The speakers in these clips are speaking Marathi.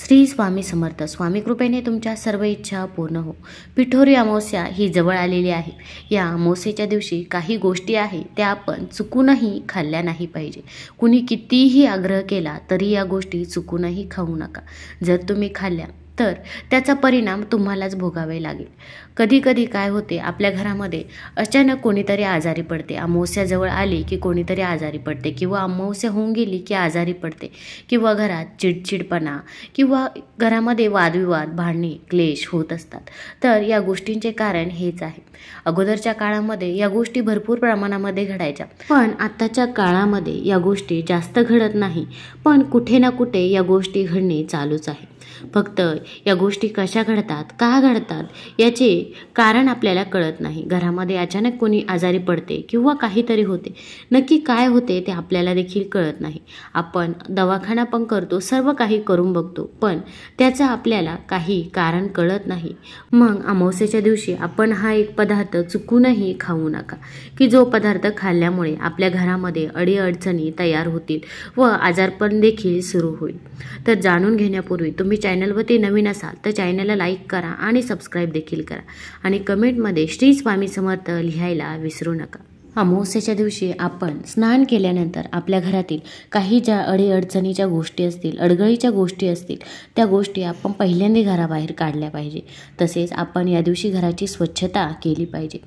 श्री स्वामी समर्थ स्वामी कृपेने तुमच्या सर्व इच्छा पूर्ण हो पिठोरी अमावस्या ही जवळ आलेली आहे या अमावस्येच्या दिवशी काही गोष्टी आहे त्या आपण चुकूनही खाल्ल्या नाही पाहिजे कुणी कितीही आग्रह केला तरी या गोष्टी चुकूनही खाऊ नका जर तुम्ही खाल्ल्या तर त्याचा परिणाम तुम्हालाच भोगावे लागेल कधीकधी काय होते आपल्या घरामध्ये अचानक कोणीतरी आजारी पडते अमावस्याजवळ आली की कोणीतरी आजारी पडते किंवा अमावस्या होऊन गेली की आजारी पडते किंवा घरात चिडचिडपणा किंवा घरामध्ये वादविवाद भांडणे क्लेश होत असतात तर या गोष्टींचे कारण हेच आहे अगोदरच्या काळामध्ये या गोष्टी भरपूर प्रमाणामध्ये घडायच्या पण आत्ताच्या काळामध्ये या गोष्टी जास्त घडत नाही पण कुठे ना कुठे या गोष्टी घडणे चालूच आहे फक्त या गोष्टी कशा घडतात का घडतात याचे कारण आपल्याला कळत नाही घरामध्ये अचानक कोणी आजारी पडते किंवा काहीतरी होते नक्की काय होते ते आपल्याला देखील कळत नाही आपण दवाखाना पण करतो सर्व काही करून बघतो पण त्याचं आपल्याला काही कारण कळत नाही मग अमावस्याच्या दिवशी आपण हा एक पदार्थ चुकूनही खाऊ नका की जो पदार्थ खाल्ल्यामुळे आपल्या घरामध्ये अडीअडचणी तयार होतील व आजारपण देखील सुरू होईल तर जाणून घेण्यापूर्वी तुम्ही चॅनलवरती नवीन असाल तर चॅनलला लाईक करा आणि सबस्क्राईब देखील करा आणि कमेंटमध्ये श्री स्वामी समर्थ लिहायला विसरू नका अमावस्याच्या दिवशी आपण स्नान केल्यानंतर आपल्या घरातील काही ज्या अडीअडचणीच्या गोष्टी असतील अडगळीच्या गोष्टी असतील त्या गोष्टी आपण पहिल्यांदा घराबाहेर काढल्या पाहिजे तसेच आपण या दिवशी घराची स्वच्छता केली पाहिजे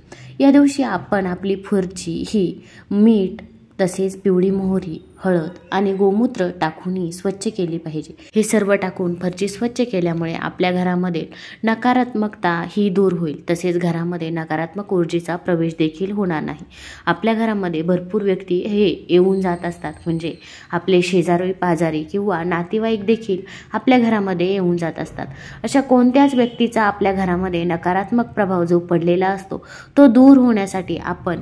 या दिवशी आपण आपली फुरची ही मीठ तसेच पिवळी मोहरी हळद आणि गोमूत्र टाकूनही स्वच्छ केली पाहिजे हे सर्व टाकून फरची स्वच्छ केल्यामुळे आपल्या घरामध्ये नकारात्मकता ही दूर होईल तसेच घरामध्ये नकारात्मक ऊर्जेचा प्रवेश देखील होणार नाही आपल्या घरामध्ये भरपूर व्यक्ती हे येऊन जात असतात म्हणजे आपले शेजारी पाजारी किंवा नातेवाईक देखील आपल्या घरामध्ये येऊन जात असतात अशा कोणत्याच व्यक्तीचा आपल्या घरामध्ये नकारात्मक प्रभाव जो पडलेला असतो तो दूर होण्यासाठी आपण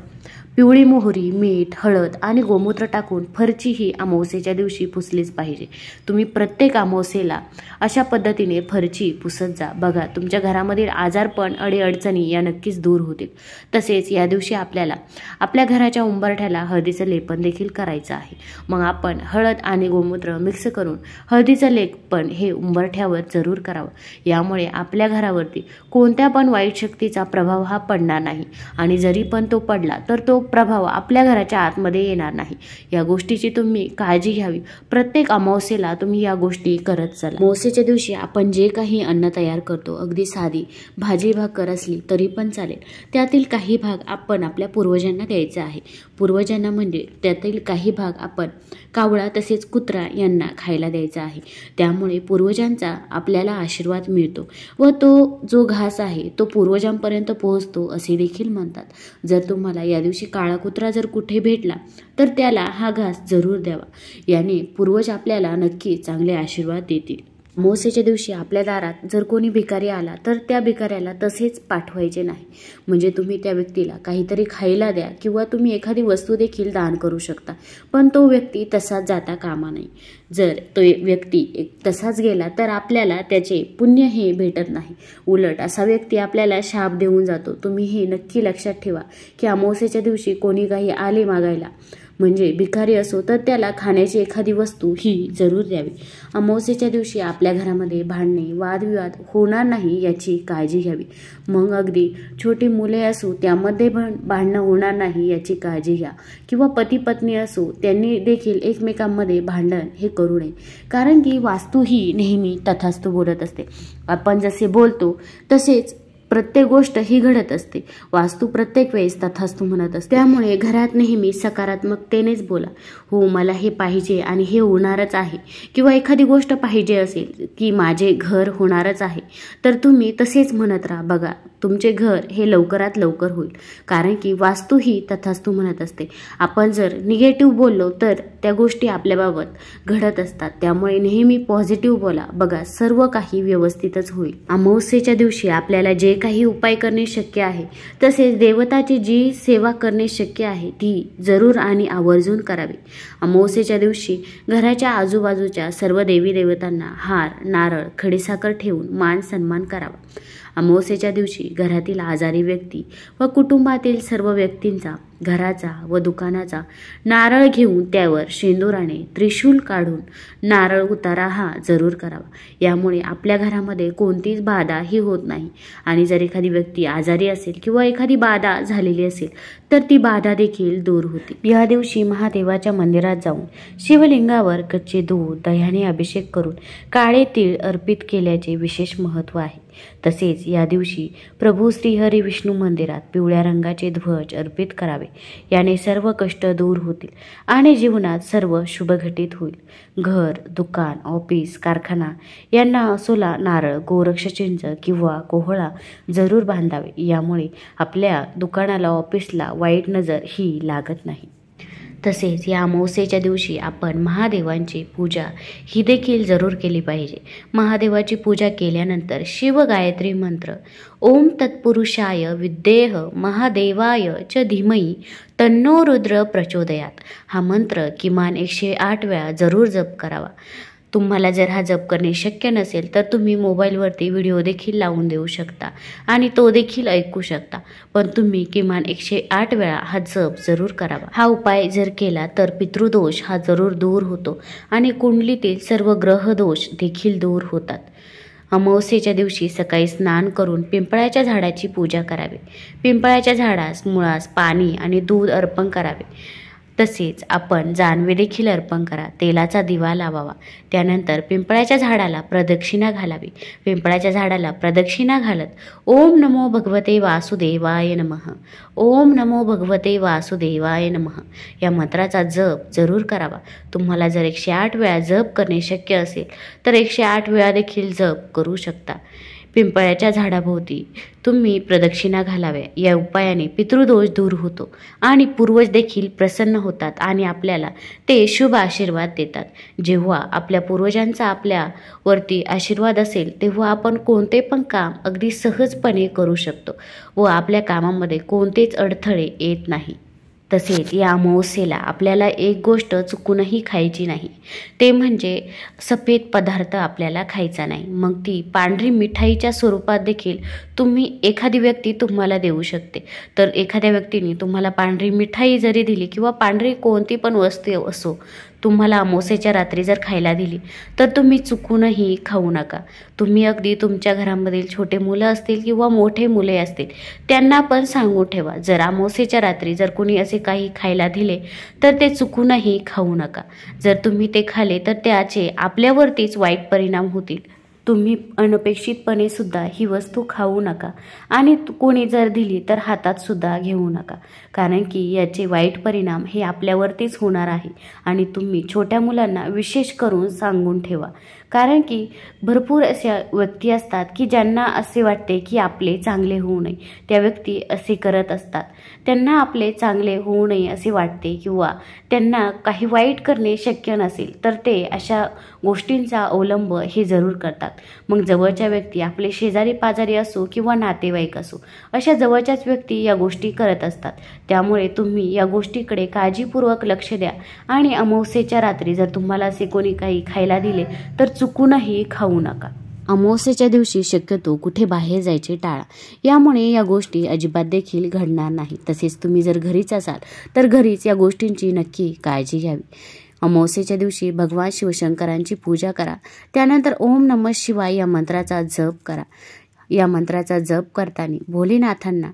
पिवळी मोहरी मीठ हळद आणि गोमूत्र टाकून फरची ही अमावस्येच्या दिवशी पुसलीच पाहिजे तुम्ही प्रत्येक अमावस्येला अशा पद्धतीने फरची पुसत जा बघा तुमच्या घरामधील आजारपण अडीअडचणी या नक्कीच दूर होतील तसेच या दिवशी आपल्याला आपल्या घराच्या उंबरठ्याला हळदीचं लेपन देखील करायचं आहे मग आपण हळद आणि गोमूत्र मिक्स करून हळदीचं लेपन हे उंबरठ्यावर जरूर करावं यामुळे आपल्या घरावरती कोणत्या पण वाईट शक्तीचा प्रभाव हा पडणार नाही आणि जरी पण तो पडला तर तो प्रभाव आपल्या घराच्या आतमध्ये येणार नाही या गोष्टीची तुम्ही काळजी घ्यावी प्रत्येक अमावस्येला तुम्ही या गोष्टी करत चला अमावस्येच्या दिवशी आपण जे काही अन्न तयार करतो अगदी साधी भाजी भाकर असली तरी पण चालेल त्यातील काही भाग आपण आपल्या पूर्वजांना द्यायचा आहे पूर्वजांना म्हणजे त्यातील काही भाग आपण कावळा तसेच कुत्रा यांना खायला द्यायचा आहे त्यामुळे पूर्वजांचा आपल्याला आशीर्वाद मिळतो व तो जो घास आहे तो पूर्वजांपर्यंत पोहोचतो असे देखील म्हणतात जर तुम्हाला या दिवशी काळा कुत्रा जर कुठे भेटला तर त्याला हा घास जरूर द्यावा याने पूर्वज आपल्याला नक्की चांगले आशीर्वाद देतील अमावस्येच्या दिवशी आपल्या दारात जर कोणी भिकारी आला तर त्या भिकाऱ्याला तसेच पाठवायचे नाही म्हणजे तुम्ही त्या व्यक्तीला काहीतरी खायला द्या किंवा तुम्ही एखादी वस्तू देखील दान करू शकता पण तो व्यक्ती तसाच जाता कामा नाही जर तो व्यक्ती तसाच गेला तर आपल्याला त्याचे पुण्य हे भेटत नाही उलट असा व्यक्ती आपल्याला शाप देऊन जातो तुम्ही हे नक्की लक्षात ठेवा की अमावस्येच्या दिवशी कोणी काही आले मागायला म्हणजे भिकारी असो तर त्याला खाण्याची एखादी वस्तू ही जरूर द्यावी अमावस्येच्या दिवशी आपल्या घरामध्ये भांडणे वादविवाद होणार नाही याची काळजी घ्यावी मग अगदी छोटी मुले असो त्यामध्ये भांडणं होणार नाही याची काळजी घ्या किंवा पती पत्नी असो त्यांनी देखील एकमेकांमध्ये भांडण हे करू नये कारण की वास्तू ही नेहमी तथास्तू बोलत असते आपण जसे बोलतो तसेच प्रत्येक गोष्ट ही घडत असते वास्तू प्रत्येक वेळेस तथास्तू म्हणत असते त्यामुळे घरात नेहमी सकारात्मकतेनेच बोला हो मला हे पाहिजे आणि हे होणारच आहे किंवा एखादी गोष्ट पाहिजे असेल की माझे घर होणारच आहे तर तुम्ही तसेच म्हणत राहा बघा तुमचे घर हे लवकरात लवकर होईल कारण की वास्तू ही तथास्तू म्हणत असते आपण जर निगेटिव्ह बोललो तर त्या गोष्टी आपल्याबाबत घडत असतात त्यामुळे नेहमी पॉझिटिव्ह बोला बघा सर्व काही व्यवस्थितच होईल अमावस्येच्या दिवशी आपल्याला जे काही उपाय करणे शक्य आहे तसेच देवताची जी सेवा करणे शक्य आहे ती जरूर आणि आवर्जून करावी अमावस्येच्या दिवशी घराच्या आजूबाजूच्या सर्व देवी देवतांना हार नारळ खडीसाखर ठेवून मान सन्मान करावा अमावस्येच्या दिवशी घरातील आजारी व्यक्ती व कुटुंबातील सर्व व्यक्तींचा घराचा व दुकानाचा नारळ घेऊन त्यावर शेंदुराने त्रिशूल काढून नारळ उतारा हा जरूर करावा यामुळे आपल्या घरामध्ये कोणतीच बाधा ही होत नाही आणि जर एखादी व्यक्ती आजारी असेल किंवा एखादी बाधा झालेली असेल तर ती बाधा देखील दूर होते या दिवशी महादेवाच्या मंदिरात जाऊन शिवलिंगावर कच्चे दूध दह्याने अभिषेक करून काळे तीळ अर्पित केल्याचे विशेष महत्त्व आहे तसेच या दिवशी प्रभू श्रीहरी विष्णू मंदिरात पिवळ्या रंगाचे ध्वज अर्पित करावे याने सर्व कष्ट दूर होतील आणि जीवनात सर्व घटित होईल घर दुकान ऑफिस कारखाना यांना असोला नारळ गोरक्षचिंच किंवा कोहळा जरूर बांधावे यामुळे आपल्या दुकानाला ऑफिसला वाईट नजर ही लागत नाही तसेच या अमावस्येच्या दिवशी आपण महादेवांची पूजा ही देखील जरूर केली पाहिजे महादेवाची पूजा केल्यानंतर शिवगायत्री मंत्र ओम तत्पुरुषाय विद्येह महादेवाय च धीमयी तन्नो रुद्र प्रचोदयात हा मंत्र किमान एकशे आठ वेळा जरूर जप करावा तुम्हाला जर हा जप करणे शक्य नसेल तर तुम्ही मोबाईलवरती व्हिडिओ देखील लावून देऊ शकता आणि तो देखील ऐकू शकता पण तुम्ही किमान एकशे आठ वेळा हा जप जरूर करावा हा उपाय जर केला तर पितृदोष हा जरूर दूर होतो आणि कुंडलीतील सर्व ग्रहदोष देखील दूर होतात अमावस्येच्या दिवशी सकाळी स्नान करून पिंपळाच्या झाडाची पूजा करावी पिंपळाच्या झाडास मुळास पाणी आणि दूध अर्पण करावे तसेच आपण जानवे देखील अर्पण करा तेलाचा दिवा लावावा त्यानंतर पिंपळाच्या झाडाला प्रदक्षिणा घालावी पिंपळाच्या झाडाला प्रदक्षिणा घालत ओम नमो भगवते वासुदेवाय नम ओम नमो भगवते वासुदेवाय नम या मंत्राचा जप जरूर करावा तुम्हाला जर एकशे आठ वेळा जप करणे शक्य असेल तर एकशे आठ वेळा देखील जप करू शकता पिंपळ्याच्या झाडाभोवती तुम्ही प्रदक्षिणा घालाव्या या उपायाने पितृदोष दूर होतो आणि पूर्वज देखील प्रसन्न होतात आणि आपल्याला ते शुभ आशीर्वाद देतात जेव्हा आपल्या पूर्वजांचा आपल्यावरती आशीर्वाद असेल तेव्हा आपण कोणते पण काम अगदी सहजपणे करू शकतो व आपल्या कामामध्ये कोणतेच अडथळे येत नाही तसेच या अमावस्येला आपल्याला एक गोष्ट चुकूनही खायची नाही ते म्हणजे सफेद पदार्थ आपल्याला खायचा नाही मग ती पांढरी मिठाईच्या स्वरूपात देखील तुम्ही एखादी व्यक्ती तुम्हाला देऊ शकते तर एखाद्या व्यक्तीने तुम्हाला पांढरी मिठाई जरी दिली किंवा पांढरी कोणती पण वस्तू असो तुम्हाला अमावस्याच्या रात्री जर खायला दिली तर तुम्ही चुकूनही खाऊ नका तुम्ही अगदी तुमच्या घरामधील छोटे मुलं असतील किंवा मोठे मुले असतील त्यांना पण सांगून ठेवा जर अमावस्याच्या रात्री जर कोणी असे काही खायला दिले तर ते चुकूनही खाऊ नका जर तुम्ही ते खाले तर त्याचे आपल्यावरतीच वाईट परिणाम होतील तुम्ही अनपेक्षितपणे सुद्धा ही वस्तू खाऊ नका आणि कोणी जर दिली तर हातात सुद्धा घेऊ नका कारण की याचे वाईट परिणाम हे आपल्यावरतीच होणार आहे आणि तुम्ही छोट्या मुलांना विशेष करून सांगून ठेवा कारण की भरपूर अशा व्यक्ती असतात की ज्यांना असे वाटते की आपले चांगले होऊ नये त्या व्यक्ती असे करत असतात त्यांना आपले चांगले होऊ नये असे वाटते किंवा त्यांना काही वाईट करणे शक्य नसेल तर ते अशा गोष्टींचा अवलंब हे जरूर करतात मग जवळच्या व्यक्ती आपले शेजारी पाजारी असो किंवा नातेवाईक असो अशा जवळच्याच व्यक्ती या गोष्टी करत असतात त्यामुळे तुम्ही या गोष्टीकडे काळजीपूर्वक लक्ष द्या आणि अमावस्येच्या रात्री जर तुम्हाला असे कोणी काही खायला दिले तर चुकूनही खाऊ नका अमावस्येच्या दिवशी शक्यतो कुठे बाहेर जायचे टाळा यामुळे या गोष्टी अजिबात देखील घडणार नाही तसेच तुम्ही जर घरीच असाल तर घरीच या गोष्टींची नक्की काळजी घ्यावी अमावस्येच्या दिवशी भगवान शिवशंकरांची पूजा करा त्यानंतर ओम नम शिवाय या मंत्राचा जप करा या मंत्राचा जप करताना भोलेनाथांना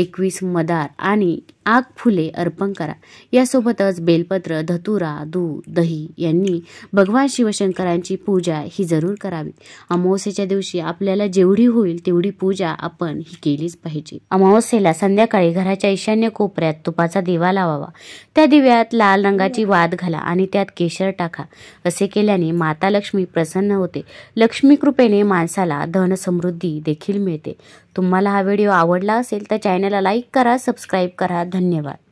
एकवीस मदार आणि आग फुले अर्पण करा यासोबतच बेलपत्र धतुरा दूध दही यांनी भगवान शिवशंकरांची पूजा ही जरूर करावी अमावस्येच्या दिवशी आपल्याला जेवढी होईल तेवढी पूजा आपण ही केलीच पाहिजे अमावस्येला संध्याकाळी घराच्या ईशान्य कोपऱ्यात तुपाचा दिवा लावावा त्या दिव्यात लाल रंगाची वाद घाला आणि त्यात केशर टाका असे केल्याने माता लक्ष्मी प्रसन्न होते लक्ष्मी कृपेने माणसाला समृद्धी देखील देखील मिळते तुम्हाला हा व्हिडिओ आवडला असेल तर चॅनलला लाईक करा सबस्क्राईब करा धन्यवाद